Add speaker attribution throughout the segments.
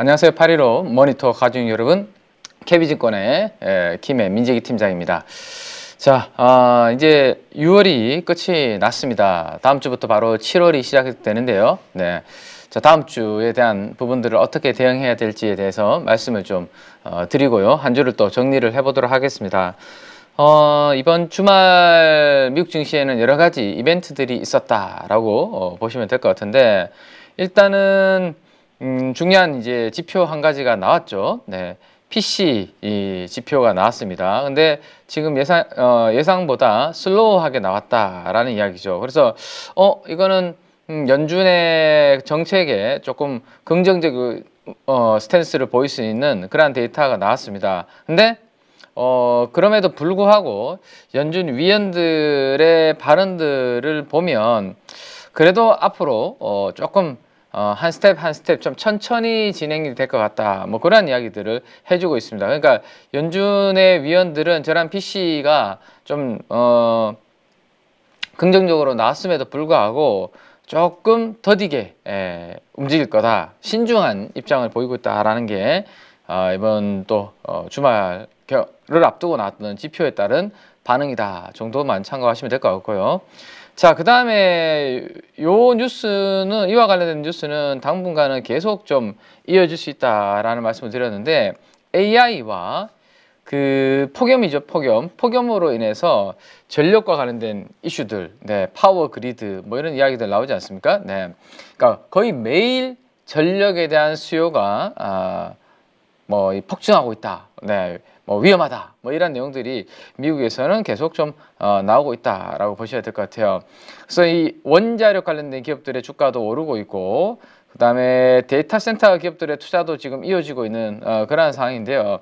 Speaker 1: 안녕하세요. 파리로 모니터 가족 여러분. 캐비증권의 김해 민재기 팀장입니다. 자, 어, 이제 6월이 끝이 났습니다. 다음 주부터 바로 7월이 시작되는데요. 네. 자, 다음 주에 대한 부분들을 어떻게 대응해야 될지에 대해서 말씀을 좀 어, 드리고요. 한 주를 또 정리를 해보도록 하겠습니다. 어, 이번 주말 미국 증시에는 여러 가지 이벤트들이 있었다라고 어, 보시면 될 것 같은데, 일단은 음, 중요한 이제 지표 한 가지가 나왔죠. 네. PC 이 지표가 나왔습니다. 근데 지금 예상 어, 예상보다 슬로우하게 나왔다라는 이야기죠. 그래서 어 이거는 음, 연준의 정책에 조금 긍정적 어, 스탠스를 보일 수 있는 그러 데이터가 나왔습니다. 근데 어, 그럼에도 불구하고 연준 위원들의 발언들을 보면 그래도 앞으로 어, 조금 어, 한 스텝 한 스텝 좀 천천히 진행이 될 것 같다 뭐 그런 이야기들을 해주고 있습니다 그러니까 연준의 위원들은 저랑 PC가 좀 어, 긍정적으로 나왔음에도 불구하고 조금 더디게 에, 예, 움직일 거다 신중한 입장을 보이고 있다라는 게 어, 이번 또 어, 주말을 앞두고 나왔던 지표에 따른 반응이다 정도만 참고하시면 될 것 같고요 자, 그 다음에 요 뉴스는, 이와 관련된 뉴스는 당분간은 계속 좀 이어질 수 있다라는 말씀을 드렸는데 AI와 그 폭염이죠, 폭염. 폭염으로 인해서 전력과 관련된 이슈들, 네, 파워 그리드, 뭐 이런 이야기들 나오지 않습니까? 네. 그러니까 거의 매일 전력에 대한 수요가, 아, 뭐, 폭증하고 있다. 네. 뭐 위험하다 뭐 이런 내용들이 미국에서는 계속 좀 어, 나오고 있다라고 보셔야 될 것 같아요. 그래서 이 원자력 관련된 기업들의 주가도 오르고 있고 그다음에 데이터 센터 기업들의 투자도 지금 이어지고 있는 어, 그러한 상황인데요.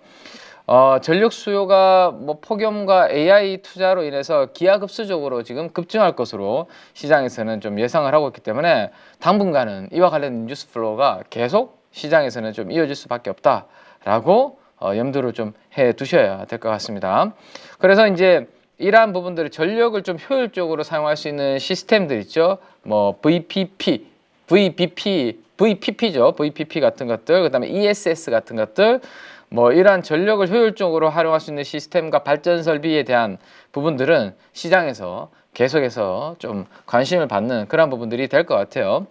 Speaker 1: 어, 전력 수요가 뭐 폭염과 AI 투자로 인해서 기하급수적으로 지금 급증할 것으로 시장에서는 좀 예상을 하고 있기 때문에 당분간은 이와 관련된 뉴스 플로우가 계속 시장에서는 좀 이어질 수밖에 없다라고 어, 염두를 좀 해 두셔야 될 것 같습니다. 그래서 이제 이러한 부분들을 전력을 좀 효율적으로 사용할 수 있는 시스템들 있죠. 뭐 VPP, v p p VPP죠. VPP 같은 것들, 그다음에 ESS 같은 것들 뭐 이러한 전력을 효율적으로 활용할 수 있는 시스템과 발전 설비에 대한 부분들은 시장에서 계속해서 좀 관심을 받는 그런 부분들이 될 것 같아요.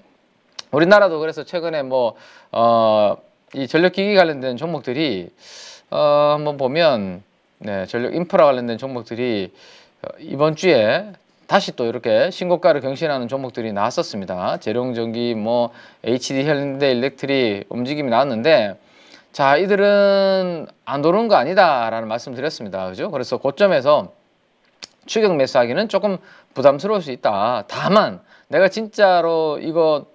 Speaker 1: 우리나라도 그래서 최근에 뭐어 이 전력기기 관련된 종목들이 어, 한번 보면 네, 전력 인프라 관련된 종목들이 어, 이번 주에 다시 또 이렇게 신고가를 경신하는 종목들이 나왔었습니다. 재룡전기, 뭐 HD 현대 일렉트리 움직임이 나왔는데 자 이들은 안도는거 아니다라는 말씀드렸습니다. 그죠? 그래서 고점에서 추격 매수하기는 조금 부담스러울 수 있다. 다만 내가 진짜로 이거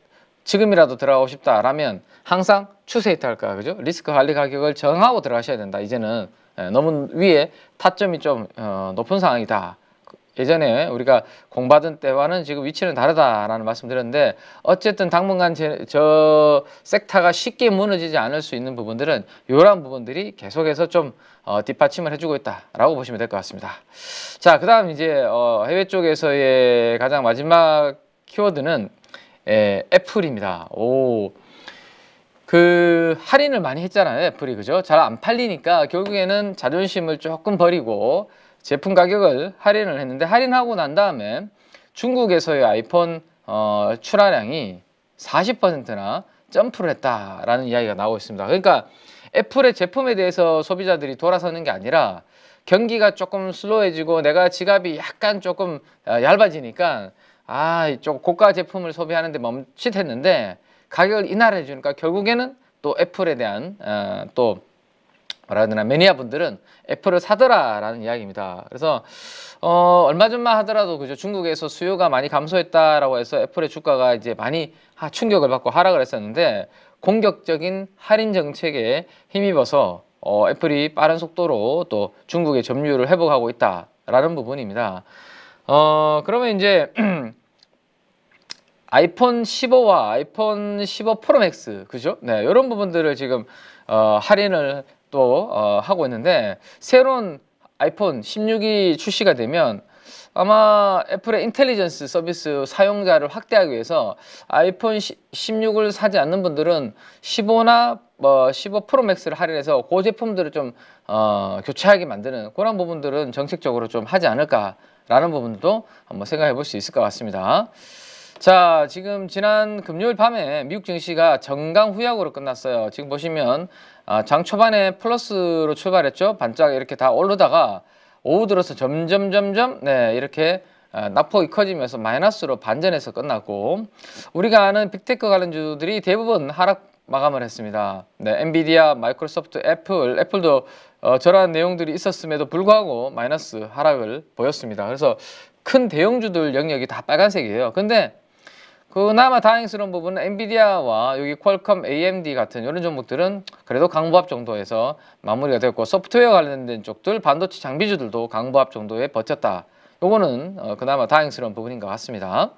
Speaker 1: 지금이라도 들어가고 싶다라면 항상 추세 이탈까 그죠? 리스크 관리 가격을 정하고 들어가셔야 된다. 이제는 예, 너무 위에 타점이 좀 어, 높은 상황이다. 예전에 우리가 공받은 때와는 지금 위치는 다르다라는 말씀드렸는데 어쨌든 당분간 제, 저 섹터가 쉽게 무너지지 않을 수 있는 부분들은 이러한 부분들이 계속해서 좀 어, 뒷받침을 해주고 있다라고 보시면 될 것 같습니다. 자, 그다음 이제 어, 해외 쪽에서의 가장 마지막 키워드는 에, 예, 애플입니다. 오. 그 할인을 많이 했잖아요 애플이 그죠 잘 안 팔리니까 결국에는 자존심을 조금 버리고 제품 가격을 할인을 했는데 할인하고 난 다음에 중국에서의 아이폰 어, 출하량이 40%나 점프를 했다라는 이야기가 나오고 있습니다 그러니까 애플의 제품에 대해서 소비자들이 돌아서는 게 아니라 경기가 조금 슬로해지고 내가 지갑이 약간 조금 어, 얇아지니까 아좀 고가 제품을 소비하는데 멈칫했는데 가격을 인하해 주니까 결국에는 또 애플에 대한 어, 또 뭐라 해야 되나 매니아 분들은 애플을 사더라라는 이야기입니다. 그래서 어, 얼마 전만 하더라도 그죠 중국에서 수요가 많이 감소했다라고 해서 애플의 주가가 이제 많이 하, 충격을 받고 하락을 했었는데 공격적인 할인 정책에 힘입어서 어, 애플이 빠른 속도로 또 중국의 점유율을 회복하고 있다라는 부분입니다. 어, 그러면 이제 아이폰 15와 아이폰 15 프로맥스 그죠? 네, 이런 부분들을 지금 어, 할인을 또 어, 하고 있는데 새로운 아이폰 16이 출시가 되면 아마 애플의 인텔리전스 서비스 사용자를 확대하기 위해서 아이폰 16을 사지 않는 분들은 15나 뭐 15 프로맥스를 할인해서 그 제품들을 좀 어, 교체하게 만드는 그런 부분들은 정책적으로 좀 하지 않을까라는 부분도 한번 생각해 볼 수 있을 것 같습니다. 자, 지금 지난 금요일 밤에 미국 증시가 정강 후약으로 끝났어요. 지금 보시면 아, 장 초반에 플러스로 출발했죠. 반짝 이렇게 다 오르다가 오후 들어서 점점 점점 네, 이렇게 아, 낙폭이 커지면서 마이너스로 반전해서 끝났고 우리가 아는 빅테크 관련주들이 대부분 하락 마감을 했습니다. 네, 엔비디아, 마이크로소프트, 애플, 애플도 어, 저러한 내용들이 있었음에도 불구하고 마이너스 하락을 보였습니다. 그래서 큰 대형주들 영역이 다 빨간색이에요. 근데 그나마 다행스러운 부분은 엔비디아와 여기 퀄컴 AMD 같은 이런 종목들은 그래도 강보합 정도에서 마무리가 됐고 소프트웨어 관련된 쪽들 반도체 장비주들도 강보합 정도에 버텼다. 요거는 어, 그나마 다행스러운 부분인 것 같습니다.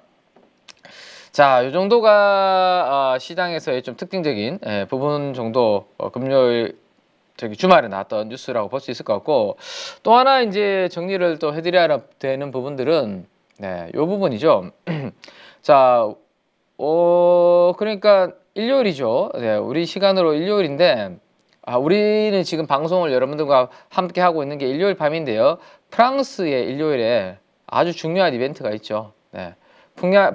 Speaker 1: 자, 요 정도가 어, 시장에서의 좀 특징적인 예, 부분 정도 어, 금요일 저기 주말에 나왔던 뉴스라고 볼 수 있을 것 같고 또 하나 이제 정리를 또 해드려야 되는 부분들은 네, 요 부분이죠. 자, 어 그러니까 일요일이죠. 네, 우리 시간으로 일요일인데 아, 우리는 지금 방송을 여러분들과 함께 하고 있는 게 일요일 밤인데요. 프랑스의 일요일에 아주 중요한 이벤트가 있죠. 네.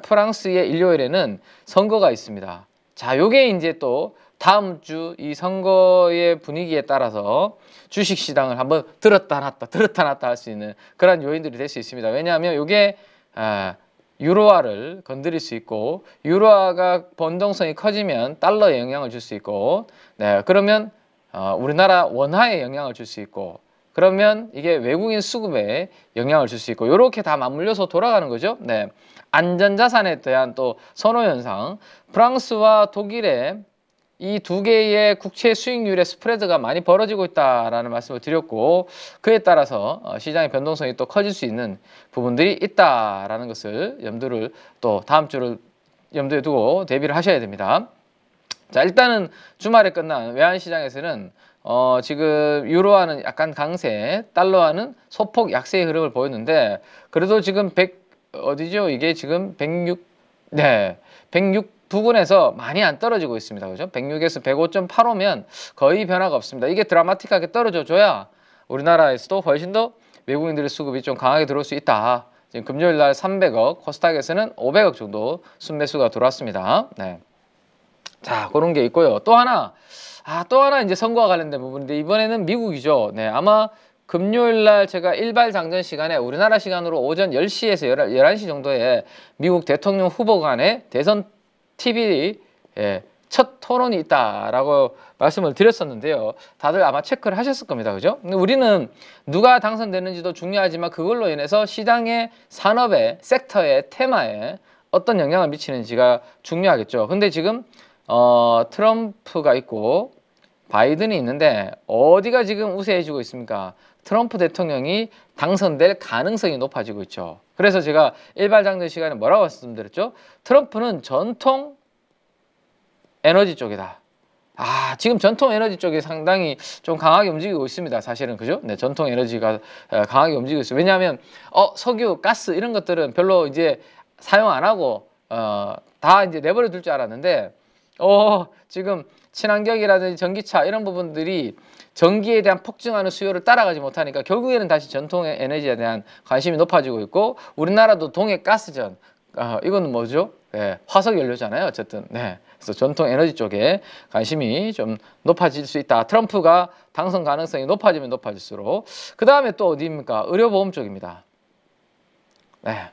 Speaker 1: 프랑스의 일요일에는 선거가 있습니다. 자, 요게 이제 또 다음 주 이 선거의 분위기에 따라서 주식 시장을 한번 들었다 놨다 들었다 놨다 할 수 있는 그런 요인들이 될 수 있습니다. 왜냐하면 요게 아, 유로화를 건드릴 수 있고 유로화가 변동성이 커지면 달러에 영향을 줄 수 있고 네 그러면 어, 우리나라 원화에 영향을 줄 수 있고 그러면 이게 외국인 수급에 영향을 줄 수 있고 이렇게 다 맞물려서 돌아가는 거죠. 네 안전자산에 대한 또 선호현상 프랑스와 독일의 이두 개의 국채 수익률의 스프레드가 많이 벌어지고 있다라는 말씀을 드렸고 그에 따라서 어, 시장의 변동성이 또 커질 수 있는 부분들이 있다라는 것을 염두를 또 다음 주를 염두에 두고 대비를 하셔야 됩니다. 자 일단은 주말에 끝난 외환시장에서는 어 지금 유로화는 약간 강세 달러화는 소폭 약세의 흐름을 보였는데 그래도 지금 100 어디죠 이게 지금 106네 106 부근에서 많이 안 떨어지고 있습니다. 그죠? 렇 106에서 105.85면 거의 변화가 없습니다. 이게 드라마틱하게 떨어져 줘야 우리나라에서도 훨씬 더 외국인들의 수급이 좀 강하게 들어올 수 있다. 지금 금요일 날 300억, 코스닥에서는 500억 정도 순매수가 들어왔습니다. 네. 자, 그런 게 있고요. 또 하나, 아, 또 하나 이제 선거와 관련된 부분인데 이번에는 미국이죠. 네, 아마 금요일 날 제가 일발 장전 시간에 우리나라 시간으로 오전 10시에서 11, 11시 정도에 미국 대통령 후보 간의 대선 TV 예, 첫 토론이 있다라고 말씀을 드렸었는데요. 다들 아마 체크를 하셨을 겁니다. 그죠? 우리는 누가 당선되는지도 중요하지만 그걸로 인해서 시장의 산업의 섹터의 테마에 어떤 영향을 미치는지가 중요하겠죠. 근데 지금 어, 트럼프가 있고 바이든이 있는데 어디가 지금 우세해지고 있습니까? 트럼프 대통령이 당선될 가능성이 높아지고 있죠. 그래서 제가 일발장전 시간에 뭐라고 말씀드렸죠? 트럼프는 전통 에너지 쪽이다. 아, 지금 전통 에너지 쪽이 상당히 좀 강하게 움직이고 있습니다. 사실은 그죠? 네, 전통 에너지가 어, 강하게 움직이고 있어요. 왜냐하면 어, 석유, 가스 이런 것들은 별로 이제 사용 안 하고 어, 다 이제 내버려 둘 줄 알았는데 어, 지금 친환경이라든지 전기차 이런 부분들이 전기에 대한 폭증하는 수요를 따라가지 못하니까 결국에는 다시 전통 에너지에 대한 관심이 높아지고 있고 우리나라도 동해 가스전 아, 이건 뭐죠? 예, 화석 연료잖아요. 어쨌든 네. 그래서 전통 에너지 쪽에 관심이 좀 높아질 수 있다. 트럼프가 당선 가능성이 높아지면 높아질수록 그 다음에 또 어디입니까? 의료보험 쪽입니다. 네.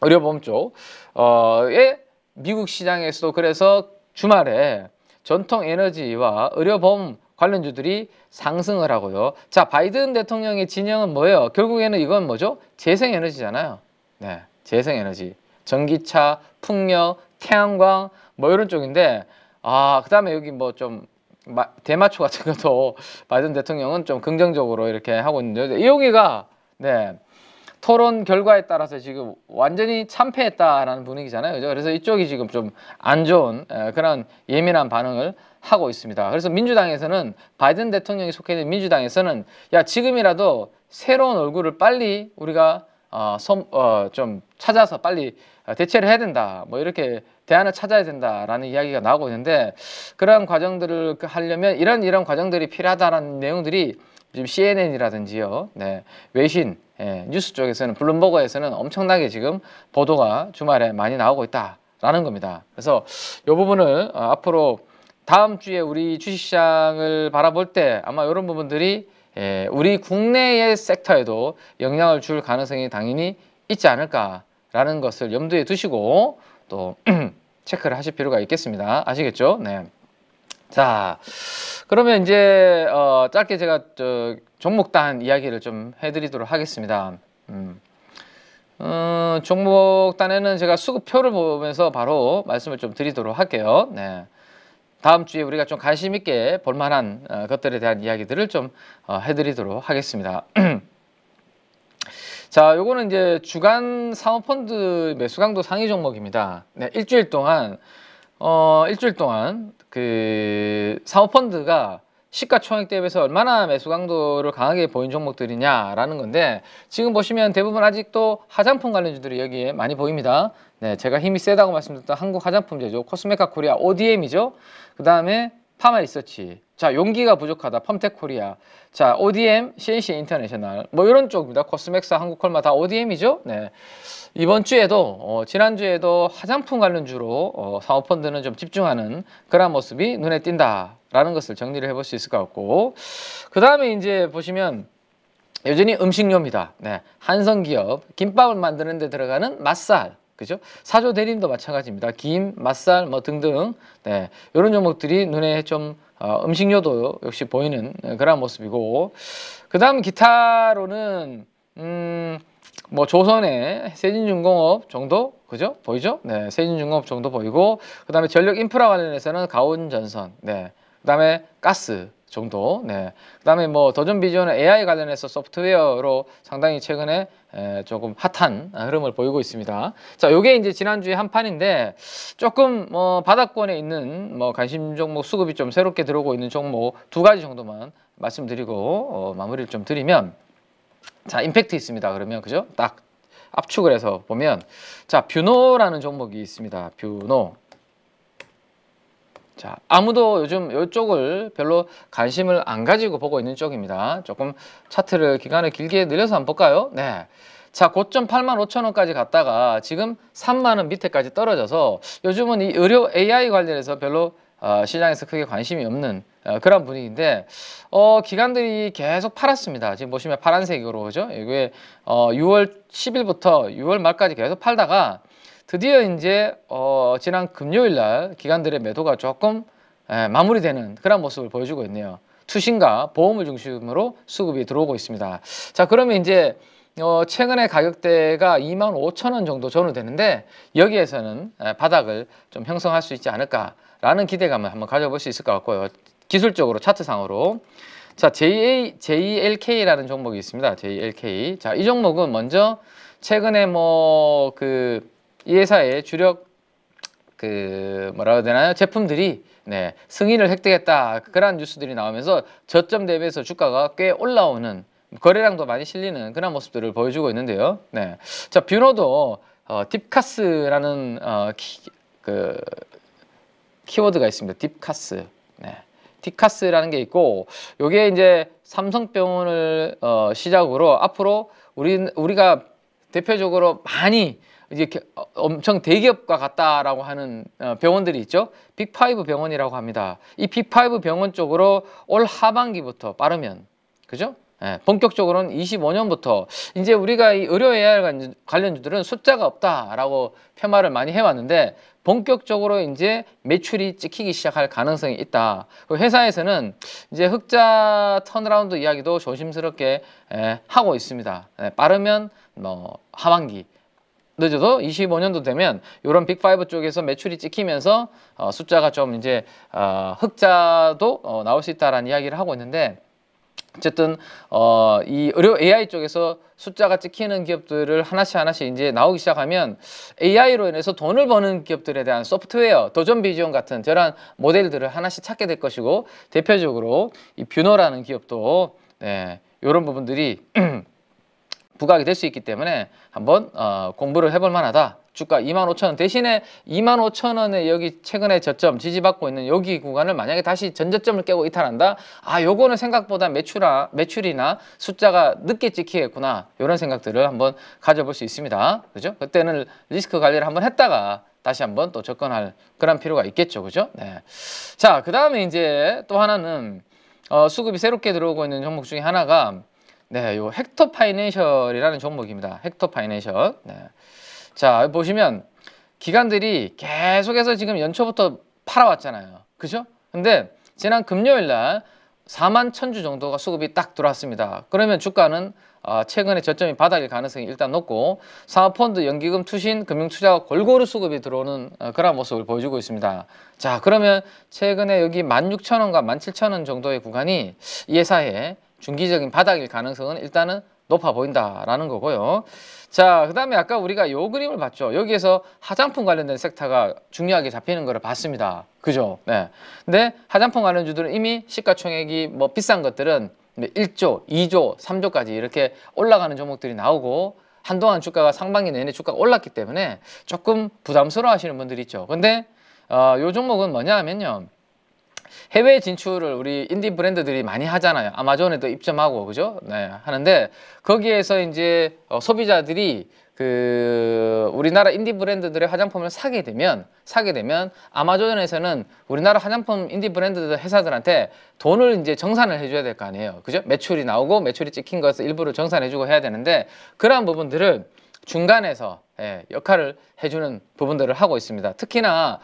Speaker 1: 의료보험 쪽 어에 예, 미국 시장에서도 그래서 주말에 전통 에너지와 의료보험 관련주들이 상승을 하고요. 자, 바이든 대통령의 진영은 뭐예요? 결국에는 이건 뭐죠? 재생에너지잖아요. 네, 재생에너지. 전기차, 풍력, 태양광 뭐 이런 쪽인데 아, 그다음에 여기 뭐좀 마, 대마초 같은 것도 바이든 대통령은 좀 긍정적으로 이렇게 하고 있는데 여기가네 토론 결과에 따라서 지금 완전히 참패했다라는 분위기잖아요 그죠? 그래서 이쪽이 지금 좀 안 좋은 에, 그런 예민한 반응을 하고 있습니다. 그래서 민주당에서는 바이든 대통령이 속해 있는 민주당에서는 야 지금이라도 새로운 얼굴을 빨리 우리가 어, 선, 어, 좀 찾아서 빨리 대체를 해야 된다. 뭐 이렇게 대안을 찾아야 된다라는 이야기가 나오고 있는데 그런 과정들을 그 하려면 이런 이런 과정들이 필요하다라는 내용들이 지금 CNN이라든지요, 네, 외신 예, 뉴스 쪽에서는 블룸버거에서는 엄청나게 지금 보도가 주말에 많이 나오고 있다라는 겁니다. 그래서 이 부분을 어, 앞으로 다음 주에 우리 주식시장을 바라볼 때 아마 이런 부분들이 예, 우리 국내의 섹터에도 영향을 줄 가능성이 당연히 있지 않을까라는 것을 염두에 두시고 또 체크를 하실 필요가 있겠습니다. 아시겠죠? 네. 자, 그러면 이제 어, 짧게 제가 저 종목단 이야기를 좀 해드리도록 하겠습니다. 음. 어, 종목단에는 제가 수급표를 보면서 바로 말씀을 좀 드리도록 할게요. 네. 다음 주에 우리가 좀 관심 있게 볼만한 어, 것들에 대한 이야기들을 좀 어, 해드리도록 하겠습니다. 자, 요거는 이제 주간 사모펀드 매수 강도 상위 종목입니다. 네, 일주일 동안 어 일주일 동안 그 사모펀드가 시가총액 대비해서 얼마나 매수 강도를 강하게 보인 종목들이냐라는 건데 지금 보시면 대부분 아직도 화장품 관련주들이 여기에 많이 보입니다. 네, 제가 힘이 세다고 말씀드렸던 한국 화장품 제조 코스메카 코리아 ODM이죠. 그 다음에 파마 리서치. 자, 용기가 부족하다. 펌텍 코리아. 자, ODM, CNC 인터내셔널. 뭐 이런 쪽입니다. 코스맥스 한국콜마 다 ODM이죠. 네. 이번 주에도 어, 지난 주에도 화장품 관련 주로 어, 사모 펀드는 좀 집중하는 그런 모습이 눈에 띈다라는 것을 정리를 해볼 수 있을 것 같고. 그다음에 이제 보시면 여전히 음식료입니다. 네. 한성기업 김밥을 만드는 데 들어가는 맛살 그죠? 사조 대림도 마찬가지입니다. 김, 맛살 뭐 등등 네, 이런 종목들이 눈에 좀 어, 음식료도 역시 보이는 네, 그런 모습이고 그 다음 기타로는 음, 뭐 조선의 세진중공업 정도 그죠? 보이죠? 네, 세진중공업 정도 보이고 그 다음에 전력 인프라 관련해서는 가온전선 네, 그 다음에 가스 정도. 네. 그다음에 뭐 더전 비전은 AI 관련해서 소프트웨어로 상당히 최근에 에, 조금 핫한 흐름을 보이고 있습니다. 자, 요게 이제 지난주에 한 판인데 조금 뭐 바닥권에 있는 뭐 관심 종목 수급이 좀 새롭게 들어오고 있는 종목 두 가지 정도만 말씀드리고 어, 마무리를 좀 드리면 자, 임팩트 있습니다. 그러면 그죠? 딱 압축을 해서 보면 자, 뷰노라는 종목이 있습니다. 뷰노. 자, 아무도 요즘 이쪽을 별로 관심을 안 가지고 보고 있는 쪽입니다. 조금 차트를 기간을 길게 늘려서 한번 볼까요? 네. 자, 고점 8만 5천 원까지 갔다가 지금 3만 원 밑에까지 떨어져서 요즘은 이 의료 AI 관련해서 별로 어, 시장에서 크게 관심이 없는 어, 그런 분위기인데 어, 기관들이 계속 팔았습니다. 지금 보시면 파란색으로 그죠? 이게 어, 6월 10일부터 6월 말까지 계속 팔다가 드디어 이제 어, 지난 금요일 날 기관들의 매도가 조금 에, 예, 마무리되는 그런 모습을 보여주고 있네요. 투신과 보험을 중심으로 수급이 들어오고 있습니다. 자, 그러면 이제 어, 최근에 가격대가 2만 5천 원 정도 전후되는데 여기에서는 에, 예, 바닥을 좀 형성할 수 있지 않을까라는 기대감을 한번 가져볼 수 있을 것 같고요. 기술적으로 차트상으로 자 JA, JLK라는 종목이 있습니다. JLK 자이 종목은 먼저 최근에 뭐그 이 회사의 주력 그 뭐라고 해야 되나요? 제품들이 네, 승인을 획득했다. 그런 뉴스들이 나오면서 저점 대비해서 주가가 꽤 올라오는 거래량도 많이 실리는 그런 모습들을 보여주고 있는데요. 네. 자, 뷰노도 어, 딥카스라는 어, 키, 그 키워드가 있습니다. 딥카스. 네. 딥카스라는 게 있고 요게 이제 삼성병원을 어, 시작으로 앞으로 우리 우리가 대표적으로 많이 이제 어, 엄청 대기업과 같다라고 하는 어, 병원들이 있죠. 빅5 병원이라고 합니다. 이 빅5 병원 쪽으로 올 하반기부터 빠르면 그죠? 예, 본격적으로는 25년부터 이제 우리가 이 의료 AR 관련주들은 숫자가 없다라고 폄하를 많이 해왔는데 본격적으로 이제 매출이 찍히기 시작할 가능성이 있다. 그 회사에서는 이제 흑자 턴라운드 이야기도 조심스럽게 예, 하고 있습니다. 예, 빠르면 뭐 하반기 늦어도 25년도 되면 이런 빅5 쪽에서 매출이 찍히면서 어, 숫자가 좀 이제 어, 흑자도 어, 나올 수 있다라는 이야기를 하고 있는데 어쨌든 어, 이 의료 AI 쪽에서 숫자가 찍히는 기업들을 하나씩 하나씩 이제 나오기 시작하면 AI로 인해서 돈을 버는 기업들에 대한 소프트웨어, 도전 비전 같은 저런 모델들을 하나씩 찾게 될 것이고 대표적으로 이 뷰너라는 기업도 네, 이런 부분들이 부각이 될 수 있기 때문에 한번 어, 공부를 해볼 만하다. 주가 25,000원 대신에 25,000원에 여기 최근에 저점 지지받고 있는 여기 구간을 만약에 다시 전저점을 깨고 이탈한다. 아, 요거는 생각보다 매출아, 매출이나 숫자가 늦게 찍히겠구나. 이런 생각들을 한번 가져볼 수 있습니다. 그죠? 그때는 리스크 관리를 한번 했다가 다시 한번 또 접근할 그런 필요가 있겠죠. 그죠? 네. 자, 그 다음에 이제 또 하나는 어, 수급이 새롭게 들어오고 있는 종목 중에 하나가 네, 요 헥터 파이낸셜이라는 종목입니다. 헥터 파이낸셜. 네. 자, 보시면 기관들이 계속해서 지금 연초부터 팔아왔잖아요. 그죠? 근데 지난 금요일 날 4만 천주 정도가 수급이 딱 들어왔습니다. 그러면 주가는 어, 최근에 저점이 바닥일 가능성이 일단 높고 사모펀드, 연기금, 투신, 금융투자가 골고루 수급이 들어오는 어, 그런 모습을 보여주고 있습니다. 자 그러면 최근에 여기 16,000원과 17,000원 정도의 구간이 예사에 중기적인 바닥일 가능성은 일단은 높아 보인다라는 거고요. 자, 그 다음에 아까 우리가 요 그림을 봤죠. 여기에서 화장품 관련된 섹터가 중요하게 잡히는 거를 봤습니다. 그죠? 네. 근데 화장품 관련주들은 이미 시가총액이 뭐 비싼 것들은 1조, 2조, 3조까지 이렇게 올라가는 종목들이 나오고 한동안 주가가 상반기 내내 주가가 올랐기 때문에 조금 부담스러워 하시는 분들이 있죠. 근데 어, 요 종목은 뭐냐 하면요. 해외 진출을 우리 인디 브랜드들이 많이 하잖아요. 아마존에도 입점하고 그죠? 네, 하는데 거기에서 이제 어, 소비자들이 그 우리나라 인디 브랜드들의 화장품을 사게 되면 사게 되면 아마존에서는 우리나라 화장품 인디 브랜드 회사들한테 돈을 이제 정산을 해줘야 될 거 아니에요. 그죠? 매출이 나오고 매출이 찍힌 것을 일부러 정산해주고 해야 되는데 그러한 부분들을 중간에서 예, 역할을 해주는 부분들을 하고 있습니다. 특히나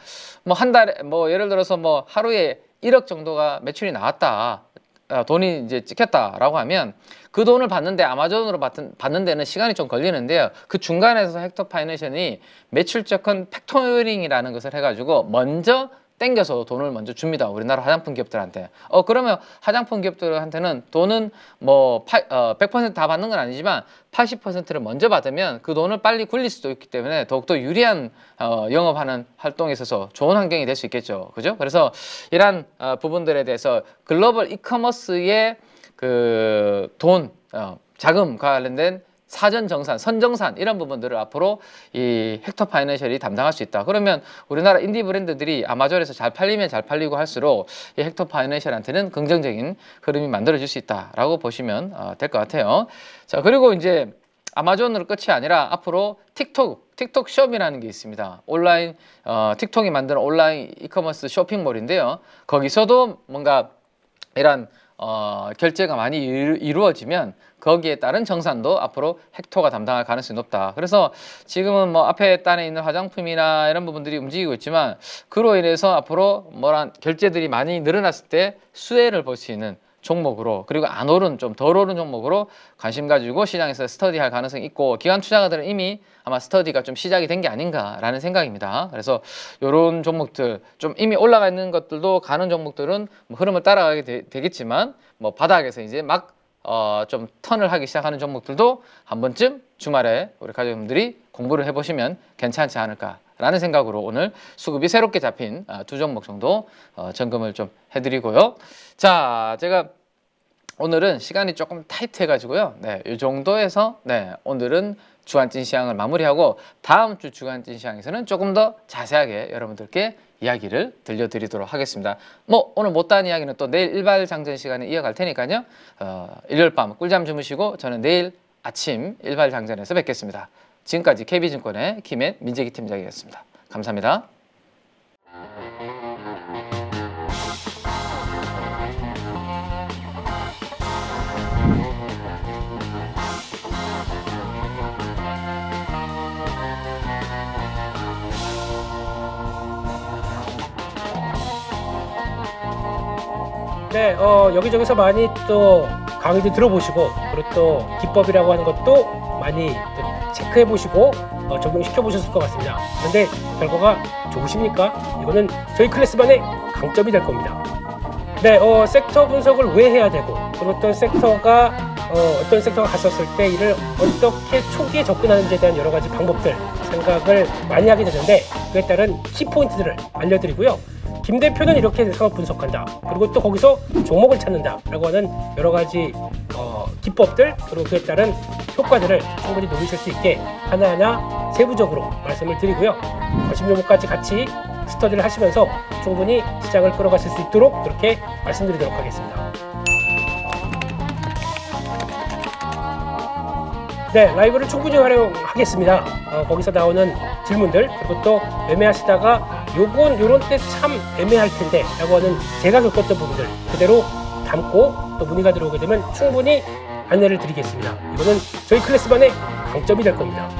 Speaker 1: 뭐 한 달에 뭐 예를 들어서 뭐 하루에 1억 정도가 매출이 나왔다. 아, 돈이 이제 찍혔다라고 하면 그 돈을 받는데 아마존으로 받은, 받는 데는 시간이 좀 걸리는데요. 그 중간에서 헥터 파이낸션이 매출적 큰 팩토링이라는 것을 해가지고 먼저 땡겨서 돈을 먼저 줍니다. 우리나라 화장품 기업들한테. 어 그러면 화장품 기업들한테는 돈은 뭐100%다 어, 받는 건 아니지만 80%를 먼저 받으면 그 돈을 빨리 굴릴 수도 있기 때문에 더욱더 유리한 어, 영업하는 활동에 있어서 좋은 환경이 될 수 있겠죠. 그죠? 그래서 이러한 어, 부분들에 대해서 글로벌 이커머스의 그 돈, 어, 자금 관련된 사전 정산, 선정산 이런 부분들을 앞으로 이 헥터 파이낸셜이 담당할 수 있다. 그러면 우리나라 인디 브랜드들이 아마존에서 잘 팔리면 잘 팔리고 할수록 이 헥터 파이낸셜한테는 긍정적인 흐름이 만들어질 수 있다라고 보시면 어, 될것 같아요. 자 그리고 이제 아마존으로 끝이 아니라 앞으로 틱톡, 틱톡 숍이라는 게 있습니다. 온라인 어, 틱톡이 만든 온라인 이커머스 쇼핑몰인데요. 거기서도 뭔가 이런 어, 결제가 많이 이루, 어지면 거기에 따른 정산도 앞으로 헥토가 담당할 가능성이 높다. 그래서 지금은 뭐 앞에 단에 있는 화장품이나 이런 부분들이 움직이고 있지만 그로 인해서 앞으로 뭐란 결제들이 많이 늘어났을 때 수혜를 볼 수 있는 종목으로 그리고 안 오른 좀 덜 오른 종목으로 관심 가지고 시장에서 스터디할 가능성이 있고 기관 투자자들은 이미 아마 스터디가 좀 시작이 된 게 아닌가라는 생각입니다. 그래서 이런 종목들 좀 이미 올라가 있는 것들도 가는 종목들은 뭐 흐름을 따라가게 되, 되 겠지만뭐 바닥에서 이제 막 어, 좀 턴을 하기 시작하는 종목들도 한 번쯤 주말에 우리 가족분들이 공부를 해보시면 괜찮지 않을까 라는 생각으로 오늘 수급이 새롭게 잡힌 아, 두 종목 정도 어, 점검을 좀 해드리고요. 자, 제가 오늘은 시간이 조금 타이트해가지고요. 네, 이 정도에서 네, 오늘은 주간진 시향을 마무리하고 다음 주주간진 시향에서는 조금 더 자세하게 여러분들께 이야기를 들려드리도록 하겠습니다. 뭐 오늘 못다한 이야기는 또 내일 일발 장전 시간에 이어갈 테니까요. 어, 일요일 밤 꿀잠 주무시고 저는 내일 아침 일발 장전에서 뵙겠습니다. 지금까지 KB증권의 김앤 민재기 팀장이었습니다. 감사합니다.
Speaker 2: 네, 어, 여기저기서 많이 또 강의도 들어보시고 그리고 또 기법이라고 하는 것도 많이 체크해 보시고 어, 적용시켜 보셨을 것 같습니다. 그런데 결과가 좋으십니까? 이거는 저희 클래스만의 강점이 될 겁니다. 네, 어, 섹터 분석을 왜 해야 되고 그리고 어떤 섹터가 어, 어떤 섹터가 갔었을 때 이를 어떻게 초기에 접근하는지에 대한 여러 가지 방법들 생각을 많이 하게 되는데 그에 따른 키포인트들을 알려드리고요. 김 대표는 이렇게 상업 분석한다. 그리고 또 거기서 종목을 찾는다. 라고 하는 여러 가지 어, 기법들, 그리고 그에 따른 효과들을 충분히 노리실 수 있게 하나하나 세부적으로 말씀을 드리고요. 관심 종목까지 같이 스터디를 하시면서 충분히 시장을 끌어가실 수 있도록 그렇게 말씀드리도록 하겠습니다. 네, 라이브를 충분히 활용하겠습니다. 어, 거기서 나오는 질문들 그리고 또 매매하시다가 요건 요런 때 참 애매할 텐데 라고 하는 제가 겪었던 부분들 그대로 담고 또 문의가 들어오게 되면 충분히 안내를 드리겠습니다. 이거는 저희 클래스반의 강점이 될 겁니다.